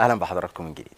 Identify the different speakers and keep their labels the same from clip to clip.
Speaker 1: اهلا بحضراتكم من جديد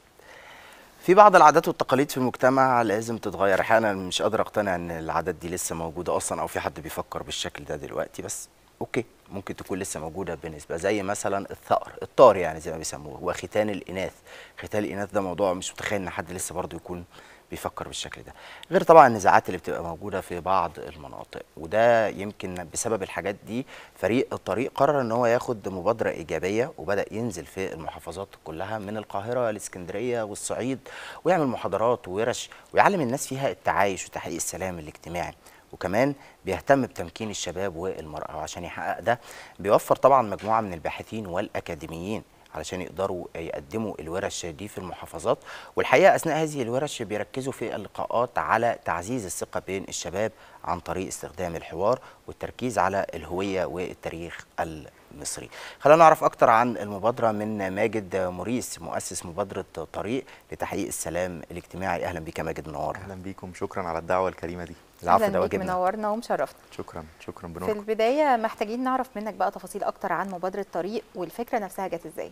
Speaker 1: في بعض العادات والتقاليد في المجتمع لازم تتغير احيانا مش قادر اقتنع ان العادات دي لسه موجوده اصلا او في حد بيفكر بالشكل ده دلوقتي بس اوكي ممكن تكون لسه موجوده بالنسبه زي مثلا الثأر الطار يعني زي ما بيسموه وختان الاناث ختان الاناث ده موضوع مش متخيل ان حد لسه برضه يكون بيفكر بالشكل ده غير طبعا النزاعات اللي بتبقى موجوده في بعض المناطق وده يمكن بسبب الحاجات دي فريق الطريق قرر ان هو ياخد مبادره ايجابيه وبدا ينزل في المحافظات كلها من القاهره لاسكندريه والصعيد ويعمل محاضرات وورش ويعلم الناس فيها التعايش وتحقيق السلام الاجتماعي وكمان بيهتم بتمكين الشباب والمرأة وعشان يحقق ده بيوفر طبعا مجموعة من الباحثين والأكاديميين علشان يقدروا يقدموا الورش دي في المحافظات والحقيقه اثناء هذه الورش بيركزوا في اللقاءات على تعزيز الثقه بين الشباب عن طريق استخدام الحوار والتركيز على الهويه والتاريخ المصري خلينا نعرف اكتر عن المبادره من ماجد موريس مؤسس مبادره طريق لتحقيق السلام الاجتماعي اهلا بك ماجد منور اهلا بكم شكرا
Speaker 2: على الدعوه الكريمه دي العفو ده واجبنا منورنا ومشرفنا شكرا شكرا بنور في
Speaker 3: البدايه محتاجين نعرف منك بقى تفاصيل اكتر عن مبادره طريق والفكره نفسها جت ازاي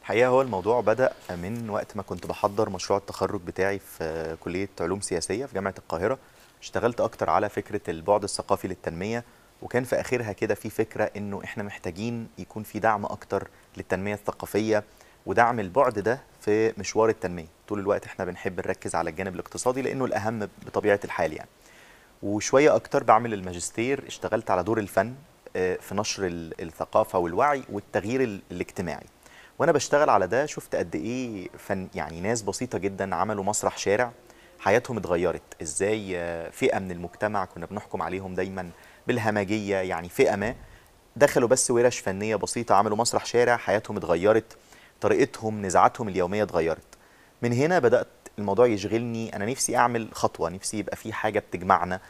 Speaker 2: الحقيقه هو الموضوع بدا من وقت ما كنت بحضر مشروع التخرج بتاعي في كليه علوم سياسيه في جامعه القاهره اشتغلت اكتر على فكره البعد الثقافي للتنميه وكان في اخرها كده في فكره انه احنا محتاجين يكون في دعم اكتر للتنميه الثقافيه ودعم البعد ده في مشوار التنميه طول الوقت احنا بنحب نركز على الجانب الاقتصادي لانه الاهم بطبيعه الحال يعني وشويه اكتر بعمل الماجستير اشتغلت على دور الفن آه، في نشر الثقافه والوعي والتغيير الاجتماعي وانا بشتغل على ده شفت قد ايه فن يعني ناس بسيطه جدا عملوا مسرح شارع حياتهم اتغيرت ازاي آه، فئه من المجتمع كنا بنحكم عليهم دايما بالهمجيه يعني فئه ما دخلوا بس ورش فنيه بسيطه عملوا مسرح شارع حياتهم اتغيرت طريقتهم نزاعاتهم اليوميه اتغيرت من هنا بدات الموضوع يشغلني انا نفسي اعمل خطوه نفسي يبقى في حاجه بتجمعنا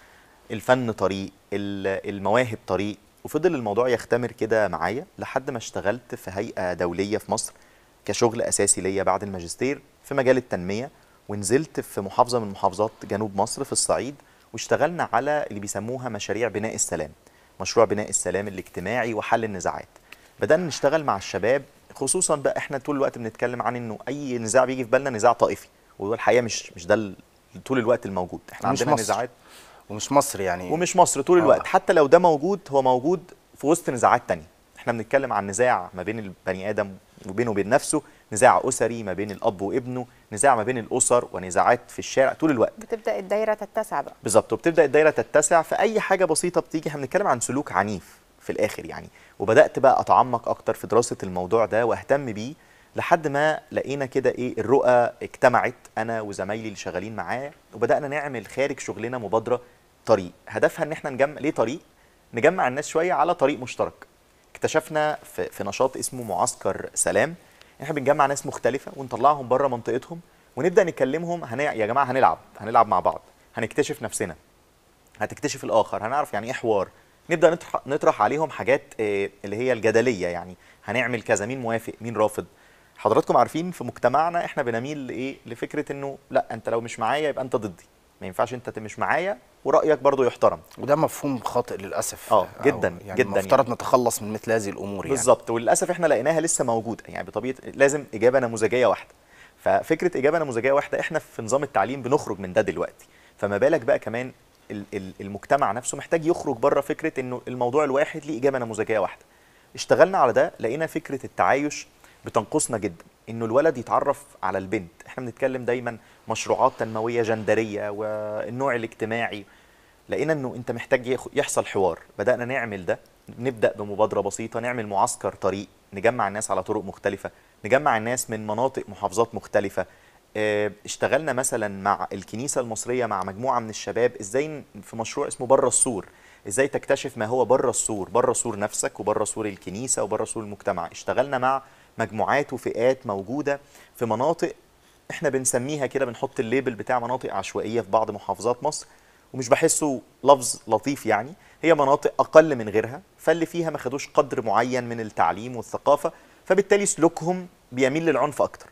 Speaker 2: الفن طريق المواهب طريق وفضل الموضوع يختمر كده معايا لحد ما اشتغلت في هيئه دوليه في مصر كشغل اساسي ليا بعد الماجستير في مجال التنميه ونزلت في محافظه من محافظات جنوب مصر في الصعيد واشتغلنا على اللي بيسموها مشاريع بناء السلام مشروع بناء السلام الاجتماعي وحل النزاعات بدأنا نشتغل مع الشباب خصوصا بقى احنا طول الوقت بنتكلم عن انه اي نزاع بيجي في بالنا نزاع طائفي وده الحقيقه مش مش ده طول الوقت الموجود احنا عندنا مصر. نزاعات ومش مصر يعني ومش مصر طول آه. الوقت حتى لو ده موجود هو موجود في وسط نزاعات تانية احنا بنتكلم عن نزاع ما بين البني ادم وبينه وبين نفسه نزاع اسري ما بين الاب وابنه نزاع ما بين الاسر ونزاعات في الشارع طول الوقت
Speaker 3: بتبدا الدايره تتسع بقى
Speaker 2: بالظبط وبتبدا الدايره تتسع في اي حاجه بسيطه بتيجي احنا بنتكلم عن سلوك عنيف في الاخر يعني وبدات بقى اتعمق اكتر في دراسه الموضوع ده واهتم بيه لحد ما لقينا كده ايه الرؤى اجتمعت انا وزمايلي اللي شغالين معاه وبدانا نعمل خارج شغلنا مبادره طريق هدفها ان احنا نجمع ليه طريق نجمع الناس شويه على طريق مشترك اكتشفنا في, في نشاط اسمه معسكر سلام احنا بنجمع ناس مختلفه ونطلعهم بره منطقتهم ونبدا نكلمهم هن... يا جماعه هنلعب هنلعب مع بعض هنكتشف نفسنا هتكتشف الاخر هنعرف يعني ايه حوار نبدا نطرح, نطرح عليهم حاجات آه، اللي هي الجدليه يعني هنعمل كذا مين موافق مين رافض حضراتكم عارفين في مجتمعنا احنا بنميل لايه لفكره انه لا انت لو مش معايا يبقى انت ضدي ما ينفعش انت مش معايا ورايك برضه يحترم وده مفهوم خاطئ للاسف اه جدا يعني جدا مفترض يعني. نتخلص من مثل هذه الامور يعني بالظبط وللاسف احنا لقيناها لسه موجوده يعني بطبيعه لازم اجابه نموذجيه واحده ففكره اجابه نموذجيه واحده احنا في نظام التعليم بنخرج من ده دلوقتي فما بالك بقى كمان المجتمع نفسه محتاج يخرج بره فكره انه الموضوع الواحد ليه اجابه نموذجيه واحده اشتغلنا على ده لقينا فكره التعايش بتنقصنا جدا انه الولد يتعرف على البنت احنا بنتكلم دايما مشروعات تنمويه جندريه والنوع الاجتماعي لقينا انه انت محتاج يحصل حوار بدانا نعمل ده نبدا بمبادره بسيطه نعمل معسكر طريق نجمع الناس على طرق مختلفه نجمع الناس من مناطق محافظات مختلفه آه، اشتغلنا مثلا مع الكنيسه المصريه مع مجموعه من الشباب ازاي في مشروع اسمه بره السور ازاي تكتشف ما هو بره السور بره سور نفسك وبره سور الكنيسه وبره سور المجتمع اشتغلنا مع مجموعات وفئات موجوده في مناطق احنا بنسميها كده بنحط الليبل بتاع مناطق عشوائيه في بعض محافظات مصر ومش بحسه لفظ لطيف يعني هي مناطق اقل من غيرها فاللي فيها ما خدوش قدر معين من التعليم والثقافه فبالتالي سلوكهم بيميل للعنف اكتر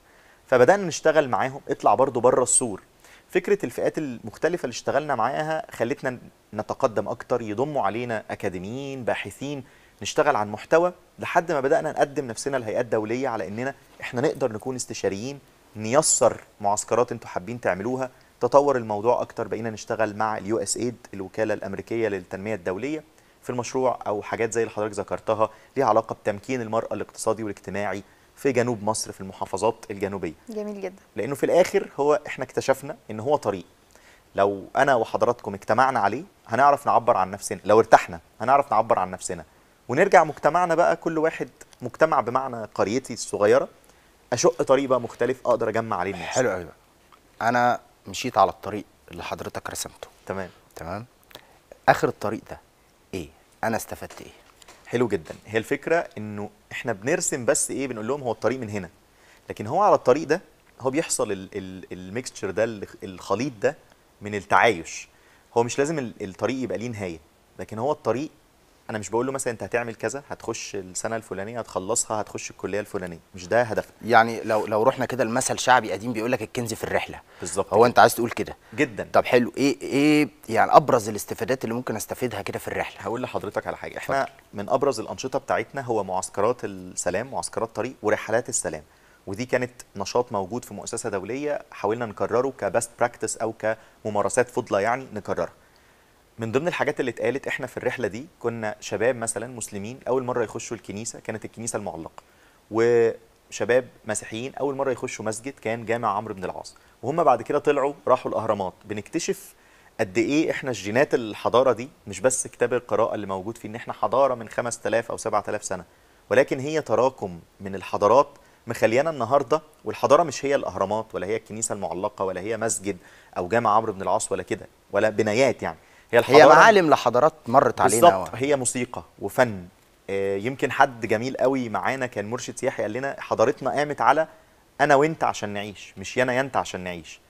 Speaker 2: فبدانا نشتغل معاهم اطلع برضو بره السور فكره الفئات المختلفه اللي اشتغلنا معاها خلتنا نتقدم اكتر يضموا علينا اكاديميين باحثين نشتغل عن محتوى لحد ما بدانا نقدم نفسنا لهيئات دوليه على اننا احنا نقدر نكون استشاريين نيسر معسكرات انتوا حابين تعملوها تطور الموضوع اكتر بقينا نشتغل مع اليو اس ايد الوكاله الامريكيه للتنميه الدوليه في المشروع او حاجات زي اللي حضرتك ذكرتها ليها علاقه بتمكين المراه الاقتصادي والاجتماعي في جنوب مصر في المحافظات الجنوبيه جميل جدا لانه في الاخر هو احنا اكتشفنا ان هو طريق لو انا وحضراتكم اجتمعنا عليه هنعرف نعبر عن نفسنا لو ارتحنا هنعرف نعبر عن نفسنا ونرجع مجتمعنا بقى كل واحد مجتمع بمعنى قريتي الصغيره اشق طريق بقى مختلف اقدر اجمع عليه الناس حلو قوي انا مشيت على الطريق اللي حضرتك رسمته تمام تمام اخر الطريق ده ايه انا استفدت ايه حلو جدا هي الفكره انه احنا بنرسم بس ايه بنقول لهم هو الطريق من هنا لكن هو على الطريق ده هو بيحصل الميكستشر ده الخليط ده من التعايش هو مش لازم الطريق يبقى ليه نهايه لكن هو الطريق انا مش بقول له مثلا انت هتعمل كذا هتخش السنه الفلانيه هتخلصها هتخش الكليه الفلانيه مش ده هدفنا يعني لو لو رحنا
Speaker 1: كده المثل شعبي قديم بيقول لك الكنز في الرحله بالظبط هو انت عايز تقول كده جدا طب حلو ايه
Speaker 2: ايه يعني ابرز الاستفادات اللي ممكن استفيدها كده في الرحله هقول لحضرتك على حاجه احنا فكر. من ابرز الانشطه بتاعتنا هو معسكرات السلام معسكرات طريق ورحلات السلام ودي كانت نشاط موجود في مؤسسه دوليه حاولنا نكرره كبست براكتس او كممارسات فضله يعني نكررها من ضمن الحاجات اللي اتقالت احنا في الرحله دي كنا شباب مثلا مسلمين اول مره يخشوا الكنيسه كانت الكنيسه المعلقه وشباب مسيحيين اول مره يخشوا مسجد كان جامع عمرو بن العاص وهم بعد كده طلعوا راحوا الاهرامات بنكتشف قد ايه احنا الجينات الحضاره دي مش بس كتاب القراءه اللي موجود فيه ان احنا حضاره من 5000 او 7000 سنه ولكن هي تراكم من الحضارات مخليانا النهارده والحضاره مش هي الاهرامات ولا هي الكنيسه المعلقه ولا هي مسجد او جامع عمرو بن العاص ولا كده ولا بنايات يعني هي الحضاره هي معالم لحضارات مرت علينا بالظبط هي موسيقى وفن آه، يمكن حد جميل قوي معانا كان مرشد سياحي قال لنا حضارتنا قامت على انا وانت عشان نعيش مش يانا انت عشان نعيش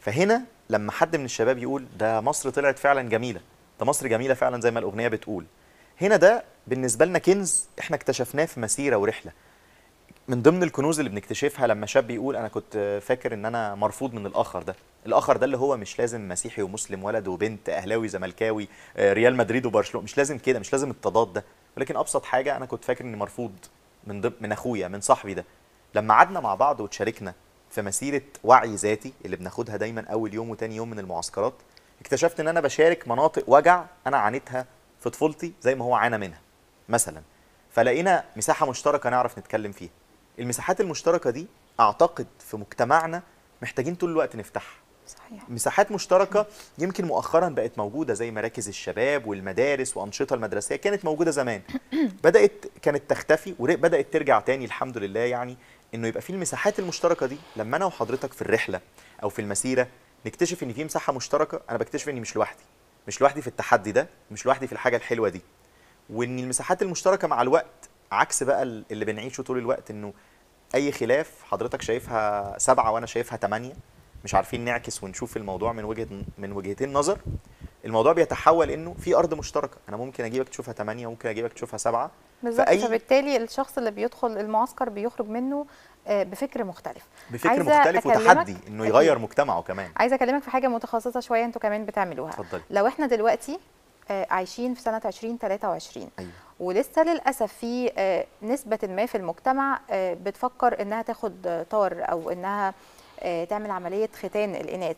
Speaker 2: فهنا لما حد من الشباب يقول ده مصر طلعت فعلا جميله ده مصر جميله فعلا زي ما الاغنيه بتقول هنا ده بالنسبه لنا كنز احنا اكتشفناه في مسيره ورحله من ضمن الكنوز اللي بنكتشفها لما شاب بيقول انا كنت فاكر ان انا مرفوض من الاخر ده الاخر ده اللي هو مش لازم مسيحي ومسلم ولد وبنت اهلاوي زملكاوي آه، ريال مدريد وبرشلونه مش لازم كده مش لازم التضاد ده ولكن ابسط حاجه انا كنت فاكر اني مرفوض من من اخويا من صاحبي ده لما قعدنا مع بعض وتشاركنا في مسيره وعي ذاتي اللي بناخدها دايما اول يوم وتاني يوم من المعسكرات اكتشفت ان انا بشارك مناطق وجع انا عانيتها في طفولتي زي ما هو عانى منها مثلا فلقينا مساحه مشتركه نعرف نتكلم فيها المساحات المشتركه دي اعتقد في مجتمعنا محتاجين طول الوقت نفتحها صحيح. مساحات مشتركة يمكن مؤخرا بقت موجودة زي مراكز الشباب والمدارس وأنشطة المدرسية كانت موجودة زمان بدأت كانت تختفي وبدأت ترجع تاني الحمد لله يعني إنه يبقى في المساحات المشتركة دي لما أنا وحضرتك في الرحلة أو في المسيرة نكتشف إن في مساحة مشتركة أنا بكتشف إني مش لوحدي مش لوحدي في التحدي ده مش لوحدي في الحاجة الحلوة دي وإن المساحات المشتركة مع الوقت عكس بقى اللي بنعيشه طول الوقت إنه اي خلاف حضرتك شايفها سبعه وانا شايفها ثمانيه مش عارفين نعكس ونشوف الموضوع من وجهه من وجهتين نظر الموضوع بيتحول انه في ارض مشتركه انا ممكن اجيبك تشوفها تمانية ممكن اجيبك تشوفها سبعة
Speaker 3: بالظبط فأي... فبالتالي الشخص اللي بيدخل المعسكر بيخرج منه آه، بفكر مختلف بفكر مختلف وتحدي انه يغير
Speaker 2: مجتمعه كمان
Speaker 3: عايزه اكلمك في حاجه متخصصه شويه انتوا كمان بتعملوها اتفضلي لو احنا دلوقتي آه، عايشين في سنه 2023 أيوة. ولسه للاسف في آه، نسبه ما في المجتمع آه، بتفكر انها تاخد طار او انها تعمل عمليه ختان الاناث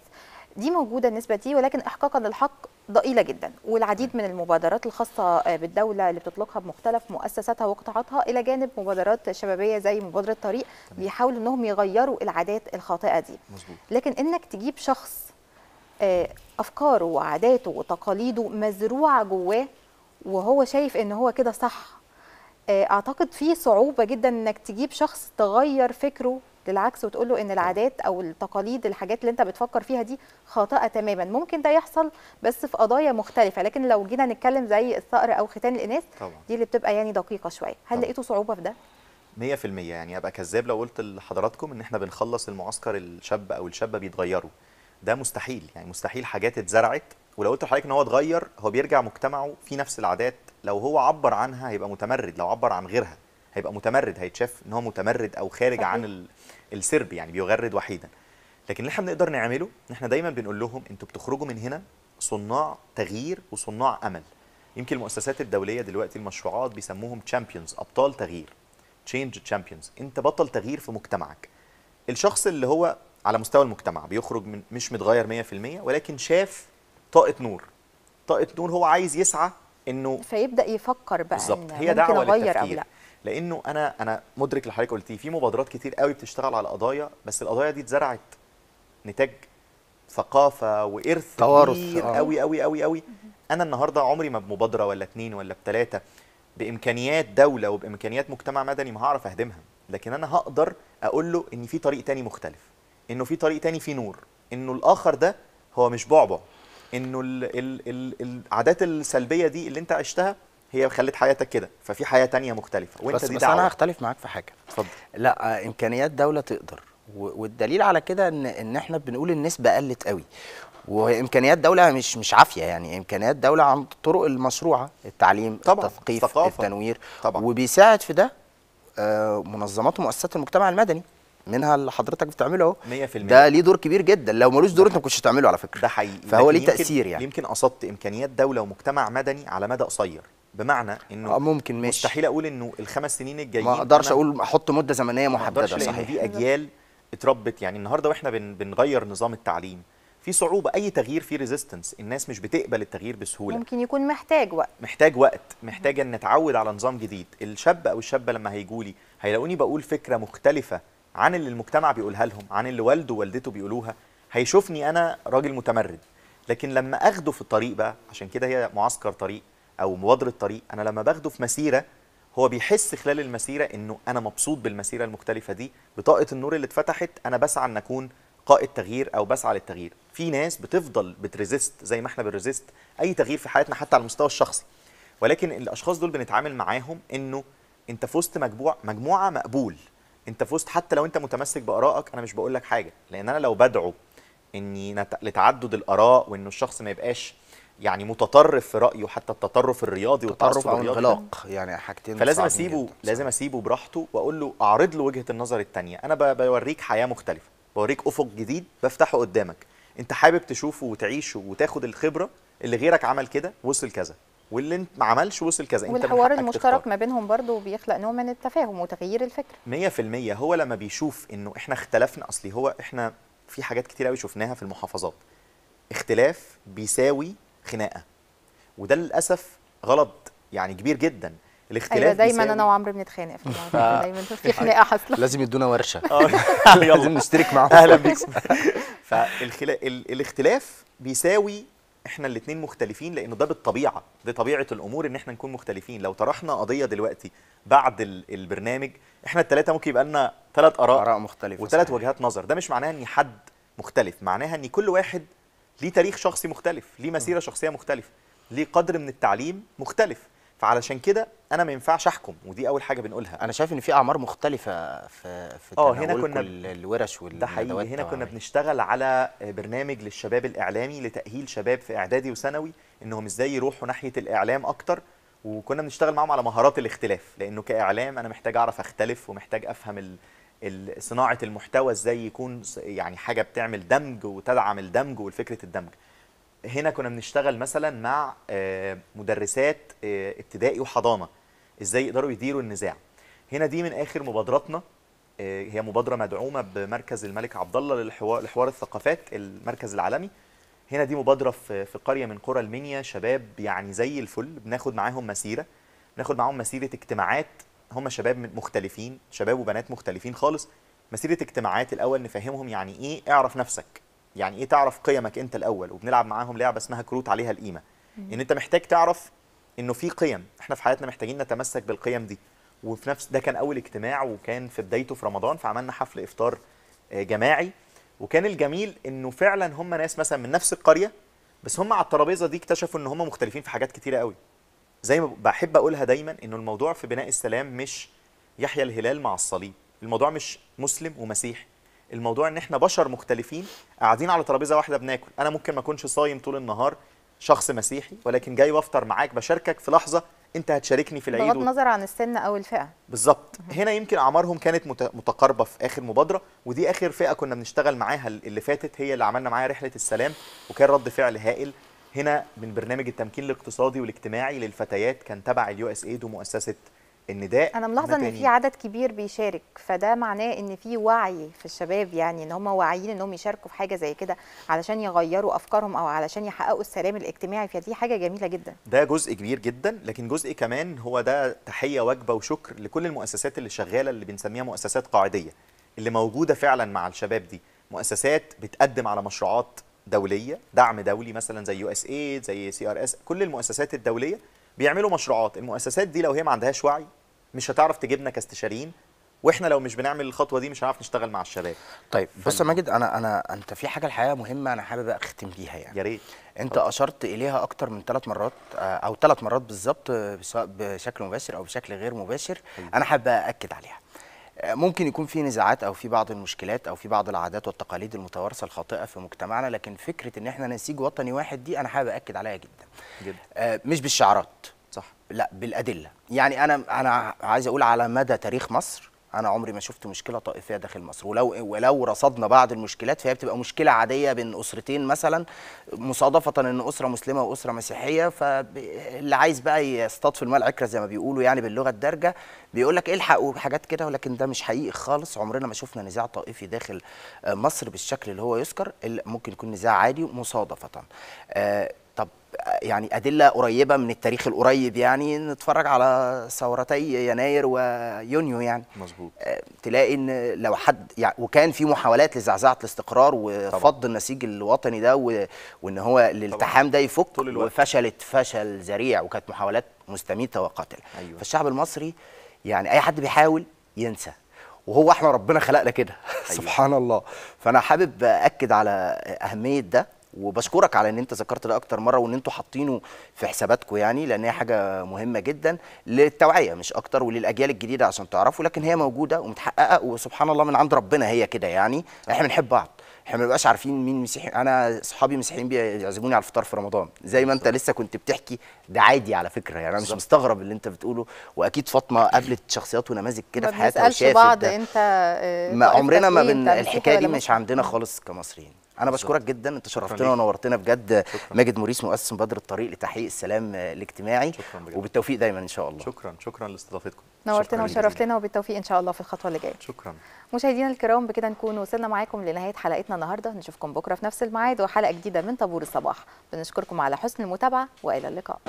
Speaker 3: دي موجوده النسبه دي ولكن احقاقا للحق ضئيله جدا والعديد أيوة. من المبادرات الخاصه بالدوله اللي بتطلقها بمختلف مؤسساتها وقطاعاتها الى جانب مبادرات شبابيه زي مبادره طريق بيحاولوا انهم يغيروا العادات الخاطئه دي مزبوط. لكن انك تجيب شخص آه، افكاره وعاداته وتقاليده مزروعه جواه وهو شايف ان هو كده صح آه، اعتقد في صعوبه جدا انك تجيب شخص تغير فكره للعكس وتقول له ان العادات او التقاليد الحاجات اللي انت بتفكر فيها دي خاطئه تماما ممكن ده يحصل بس في قضايا مختلفه لكن لو جينا نتكلم زي الثأر او ختان الاناث دي اللي بتبقى يعني دقيقه شويه هل لقيتوا صعوبه في ده
Speaker 2: 100% يعني ابقى كذاب لو قلت لحضراتكم ان احنا بنخلص المعسكر الشاب او الشابه بيتغيروا ده مستحيل يعني مستحيل حاجات اتزرعت ولو قلت لحضرتك ان هو اتغير هو بيرجع مجتمعه في نفس العادات لو هو عبر عنها هيبقى متمرد لو عبر عن غيرها هيبقى متمرد هيتشاف ان هو متمرد او خارج صحيح. عن السرب يعني بيغرد وحيدا لكن اللي احنا بنقدر نعمله ان احنا دايما بنقول لهم انتوا بتخرجوا من هنا صناع تغيير وصناع امل يمكن المؤسسات الدوليه دلوقتي المشروعات بيسموهم تشامبيونز ابطال تغيير تشينج تشامبيونز انت بطل تغيير في مجتمعك الشخص اللي هو على مستوى المجتمع بيخرج من مش متغير 100% ولكن شاف طاقه نور طاقه نور هو عايز يسعى انه
Speaker 3: فيبدا يفكر بقى بالظبط هي دعوه للتفكير أو لا.
Speaker 2: لانه انا انا مدرك لحضرتك قلتيه في مبادرات كتير قوي بتشتغل على قضايا بس القضايا دي اتزرعت نتاج ثقافه وارث توارث كبير آه. قوي قوي قوي قوي انا النهارده عمري ما بمبادره ولا اتنين ولا بتلاته بامكانيات دوله وبامكانيات مجتمع مدني ما هعرف اهدمها لكن انا هقدر اقول له ان في طريق تاني مختلف انه في طريق تاني فيه نور انه الاخر ده هو مش بعبع انه العادات السلبيه دي اللي انت عشتها هي خلت حياتك كده ففي حياه تانية مختلفه وانت بس دي بس انا
Speaker 1: هختلف معاك في حاجه اتفضل لا آه، امكانيات دوله تقدر والدليل على كده ان ان احنا بنقول النسبه قلت قوي وامكانيات دوله مش مش عافيه يعني امكانيات دوله عن طرق المشروعه التعليم طبعًا. التثقيف الثقافة. التنوير طبعًا. وبيساعد في ده آه، منظمات ومؤسسات المجتمع المدني منها اللي حضرتك بتعمله اهو 100% ده ليه دور كبير جدا لو ملوش دور انت ما كنتش هتعمله على فكره ده حقيقي فهو ليه تاثير يعني
Speaker 2: يمكن قصدت امكانيات دوله ومجتمع مدني على مدى قصير بمعنى انه آه ممكن ماشي مستحيل اقول انه الخمس سنين الجايين ما اقدرش اقول احط مده زمنيه محدده صحيح دي اجيال اتربت يعني النهارده واحنا بن بنغير نظام التعليم في صعوبه اي تغيير في ريزيستنس الناس مش بتقبل التغيير بسهوله ممكن
Speaker 3: يكون محتاج وقت
Speaker 2: محتاج وقت محتاج ان نتعود على نظام جديد الشاب او الشابه لما هيجولي هيلاقوني بقول فكره مختلفه عن اللي المجتمع بيقولها لهم عن اللي والده ووالدته بيقولوها هيشوفني انا راجل متمرد لكن لما اخده في الطريق بقى عشان كده هي معسكر طريق او مبادره طريق انا لما باخده في مسيره هو بيحس خلال المسيره انه انا مبسوط بالمسيره المختلفه دي بطاقه النور اللي اتفتحت انا بسعى ان اكون قائد تغيير او بسعى للتغيير في ناس بتفضل بتريزيست زي ما احنا بنريزيست اي تغيير في حياتنا حتى على المستوى الشخصي ولكن الاشخاص دول بنتعامل معاهم انه انت في وسط مجموعه مجموعه مقبول انت فزت حتى لو انت متمسك بارائك انا مش بقول لك حاجه لان انا لو بدعو اني نت... لتعدد الاراء وانه الشخص ما يبقاش يعني متطرف في رايه حتى التطرف الرياضي والتطرف او انغلاق
Speaker 1: يعني حاجتين فلازم اسيبه
Speaker 2: جدا. لازم اسيبه براحته واقول له اعرض له وجهه النظر الثانيه انا بوريك حياه مختلفه بوريك افق جديد بفتحه قدامك انت حابب تشوفه وتعيشه وتاخد الخبره اللي غيرك عمل كده وصل كذا واللي انت ما عملش وصل كذا انت والحوار المشترك
Speaker 3: ما بينهم برضه بيخلق نوع من التفاهم وتغيير
Speaker 2: الفكر 100% هو لما بيشوف انه احنا اختلفنا اصلي هو احنا في حاجات كتير قوي شفناها في المحافظات اختلاف بيساوي خناقه وده للاسف غلط يعني كبير جدا الاختلاف أيوة دايما انا
Speaker 3: وعمرو بنتخانق في الموضوع دايما في خناقه حصلت لازم يدونا
Speaker 2: ورشه آه، لازم نشترك معاهم اهلا بيك فالاختلاف بيساوي احنا الاثنين مختلفين لان ده بالطبيعه دي طبيعه الامور ان احنا نكون مختلفين لو طرحنا قضيه دلوقتي بعد البرنامج احنا الثلاثه ممكن يبقى لنا ثلاث اراء اراء مختلفه وثلاث وجهات نظر ده مش معناها ان حد مختلف معناها ان كل واحد ليه تاريخ شخصي مختلف ليه مسيره شخصيه مختلفه ليه قدر من التعليم مختلف فعلشان كده انا ما ينفعش احكم ودي اول حاجه بنقولها انا شايف ان في اعمار مختلفه في في اه هنا كنا الورش ده حقيقي هنا كنا بنشتغل على برنامج للشباب الاعلامي لتاهيل شباب في اعدادي وثانوي انهم ازاي يروحوا ناحيه الاعلام اكتر وكنا بنشتغل معاهم على مهارات الاختلاف لانه كاعلام انا محتاج اعرف اختلف ومحتاج افهم صناعه المحتوى ازاي يكون يعني حاجه بتعمل دمج وتدعم الدمج والفكره الدمج هنا كنا بنشتغل مثلا مع آه، مدرسات آه، ابتدائي وحضانه ازاي يقدروا يديروا النزاع هنا دي من اخر مبادراتنا آه، هي مبادره مدعومه بمركز الملك عبد الله للحوار لحوار الثقافات المركز العالمي هنا دي مبادره في في قريه من قرى المنيا شباب يعني زي الفل بناخد معاهم مسيره بناخد معاهم مسيره اجتماعات هم شباب مختلفين شباب وبنات مختلفين خالص مسيره اجتماعات الاول نفهمهم يعني ايه اعرف نفسك يعني ايه تعرف قيمك انت الاول وبنلعب معاهم لعبه اسمها كروت عليها القيمه ان انت محتاج تعرف انه في قيم احنا في حياتنا محتاجين نتمسك بالقيم دي وفي نفس ده كان اول اجتماع وكان في بدايته في رمضان فعملنا حفل افطار آه، جماعي وكان الجميل انه فعلا هم ناس مثلا من نفس القريه بس هم على الترابيزه دي اكتشفوا ان هم مختلفين في حاجات كتيره قوي زي ما بحب اقولها دايما انه الموضوع في بناء السلام مش يحيى الهلال مع الصليب الموضوع مش مسلم ومسيحي الموضوع ان احنا بشر مختلفين قاعدين على ترابيزه واحده بناكل انا ممكن ما اكونش صايم طول النهار شخص مسيحي ولكن جاي وافطر معاك بشاركك في لحظه انت هتشاركني في العيد بغض النظر
Speaker 3: و... عن السن او الفئه
Speaker 2: بالظبط هنا يمكن اعمارهم كانت متقاربه في اخر مبادره ودي اخر فئه كنا بنشتغل معاها اللي فاتت هي اللي عملنا معاها رحله السلام وكان رد فعل هائل هنا من برنامج التمكين الاقتصادي والاجتماعي للفتيات كان تبع اليو اس ايد ومؤسسه ان ده انا ملاحظه ان في عدد
Speaker 3: كبير بيشارك فده معناه ان في وعي في الشباب يعني ان هم واعيين انهم يشاركوا في حاجه زي كده علشان يغيروا افكارهم او علشان يحققوا السلام الاجتماعي فدي حاجه جميله جدا
Speaker 2: ده جزء كبير جدا لكن جزء كمان هو ده تحيه وجبه وشكر لكل المؤسسات اللي شغاله اللي بنسميها مؤسسات قاعديه اللي موجوده فعلا مع الشباب دي مؤسسات بتقدم على مشروعات دوليه دعم دولي مثلا زي يو اس ايد زي سي ار اس كل المؤسسات الدوليه بيعملوا مشروعات المؤسسات دي لو هي ما عندهاش وعي مش هتعرف تجيبنا كاستشاريين واحنا لو مش بنعمل الخطوه دي مش هنعرف نشتغل مع الشباب طيب فن... بص يا ماجد انا انا انت في حاجه الحقيقه مهمه انا حابب اختم بيها يعني يا ريت انت طيب. اشرت
Speaker 1: اليها اكتر من ثلاث مرات آه، او ثلاث مرات بالظبط آه، سواء بشكل مباشر او بشكل غير مباشر انا حابب ااكد عليها ممكن يكون في نزاعات او في بعض المشكلات او في بعض العادات والتقاليد المتوارثه الخاطئه في مجتمعنا لكن فكره ان احنا نسيج وطني واحد دي انا حابب اكد عليها جدا, جدا. آه، مش بالشعارات صح لا بالادله يعني انا انا عايز اقول على مدى تاريخ مصر انا عمري ما شفت مشكله طائفيه داخل مصر ولو ولو رصدنا بعض المشكلات فهي بتبقى مشكله عاديه بين اسرتين مثلا مصادفه ان اسره مسلمه واسره مسيحيه فاللي عايز بقى يصطاد في الماء عكره زي ما بيقولوا يعني باللغه الدارجه بيقول لك الحق وحاجات كده ولكن ده مش حقيقي خالص عمرنا ما شفنا نزاع طائفي داخل مصر بالشكل اللي هو يذكر ممكن يكون نزاع عادي مصادفه آه، طب يعني ادله قريبه من التاريخ القريب يعني نتفرج على ثورتي يناير ويونيو يعني مظبوط آه، تلاقي ان لو حد يعني وكان في محاولات لزعزعه الاستقرار وفض النسيج الوطني ده وان هو الالتحام ده يفك وفشلت فشل ذريع وكانت محاولات مستميته وقاتله أيوة. فالشعب المصري يعني اي حد بيحاول ينسى وهو احنا ربنا خلقنا كده أيوة. سبحان الله فانا حابب اكد على اهميه ده وبشكرك على ان انت ذكرت ده اكتر مره وان انتوا حاطينه في حساباتكم يعني لان هي حاجه مهمه جدا للتوعيه مش اكتر وللاجيال الجديده عشان تعرفوا لكن هي موجوده ومتحققه وسبحان الله من عند ربنا هي كده يعني احنا بنحب بعض احنا ما بنبقاش عارفين مين مسيحي انا اصحابي مسيحيين بيعزموني على الفطار في رمضان زي ما انت لسه كنت بتحكي ده عادي على فكره يعني انا مش مستغرب اللي انت بتقوله واكيد فاطمه قابلت شخصيات ونماذج كده في حياتها وشافت بعض انت
Speaker 3: آه، ما طيب عمرنا ما بن الحكايه دي مش عندنا خالص
Speaker 1: كمصريين انا بشكرك جدا انت شرفتنا ونورتنا بجد ماجد موريس مؤسس مبادره الطريق لتحقيق السلام الاجتماعي وبالتوفيق دايما ان شاء الله شكرا شكرا لاستضافتكم
Speaker 3: نورتنا وشرفتنا وبالتوفيق ان شاء الله في الخطوه اللي جايه شكرا مشاهدينا الكرام بكده نكون وصلنا معاكم لنهايه حلقتنا النهارده نشوفكم بكره في نفس الميعاد وحلقه جديده من طابور الصباح بنشكركم على حسن المتابعه والى اللقاء